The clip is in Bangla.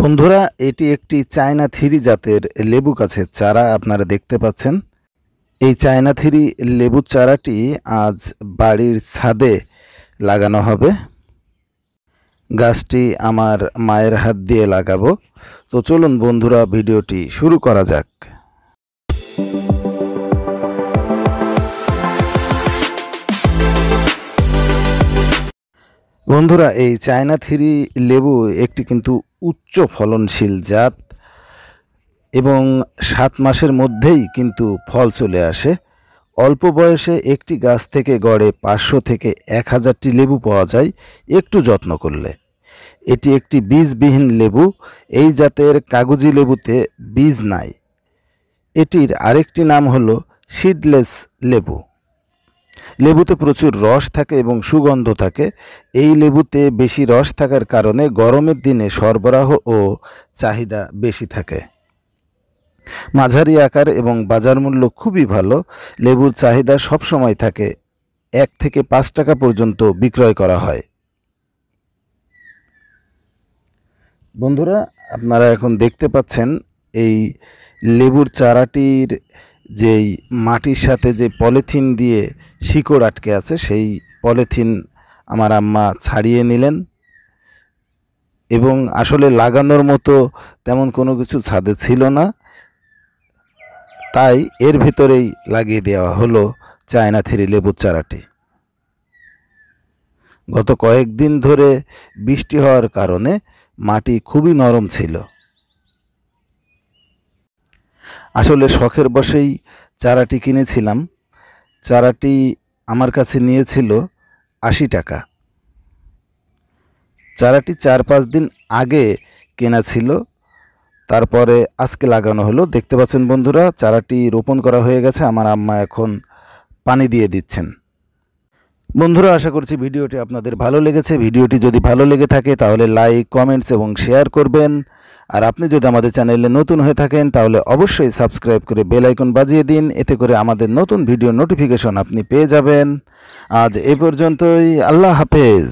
বন্ধুরা এটি একটি চায়না থিরি জাতের লেবু গাছের চারা আপনারা দেখতে পাচ্ছেন এই চায়না থিরি লেবু চারাটি আজ বাড়ির ছাদে লাগানো হবে গাছটি আমার মায়ের হাত দিয়ে লাগাবো তো চলুন বন্ধুরা ভিডিওটি শুরু করা যাক বন্ধুরা এই চায়না থ্রি লেবু একটি কিন্তু উচ্চ ফলনশীল জাত এবং সাত মাসের মধ্যেই কিন্তু ফল চলে আসে অল্প বয়সে একটি গাছ থেকে গড়ে পাঁচশো থেকে এক হাজারটি লেবু পাওয়া যায় একটু যত্ন করলে এটি একটি বীজবিহীন লেবু এই জাতের কাগজি লেবুতে বীজ নাই এটির আরেকটি নাম হলো সিডলেস লেবু লেবুতে প্রচুর রস থাকে এবং সুগন্ধ থাকে এই লেবুতে বেশি রস থাকার কারণে গরমের দিনে সরবরাহ ও চাহিদা বেশি থাকে মাঝারি আকার এবং বাজার মূল্য খুবই ভালো লেবুর চাহিদা সবসময় থাকে এক থেকে পাঁচ টাকা পর্যন্ত বিক্রয় করা হয় বন্ধুরা আপনারা এখন দেখতে পাচ্ছেন এই লেবুর চারাটির যেই মাটির সাথে যে পলিথিন দিয়ে শিকড় আটকে আছে সেই পলিথিন আমার আম্মা ছাড়িয়ে নিলেন এবং আসলে লাগানোর মতো তেমন কোনো কিছু ছাদে ছিল না তাই এর ভেতরেই লাগিয়ে দেওয়া হলো চায়না থ্রি লেবুর চারাটি গত কয়েকদিন ধরে বৃষ্টি হওয়ার কারণে মাটি খুবই নরম ছিল আসলে শখের বসেই চারাটি কিনেছিলাম চারাটি আমার কাছে নিয়েছিল আশি টাকা চারাটি চার পাঁচ দিন আগে কেনা ছিল তারপরে আজকে লাগানো হলো দেখতে পাচ্ছেন বন্ধুরা চারাটি রোপণ করা হয়ে গেছে আমার আম্মা এখন পানি দিয়ে দিচ্ছেন বন্ধুরা আশা করছি ভিডিওটি আপনাদের ভালো লেগেছে ভিডিওটি যদি ভালো লেগে থাকে তাহলে লাইক কমেন্টস এবং শেয়ার করবেন আর আপনি যদি আমাদের চ্যানেলে নতুন হয়ে থাকেন তাহলে অবশ্যই সাবস্ক্রাইব করে বেল আইকন বাজিয়ে দিন এতে করে আমাদের নতুন ভিডিও নোটিফিকেশন আপনি পেয়ে যাবেন আজ এ পর্যন্তই আল্লাহ হাফেজ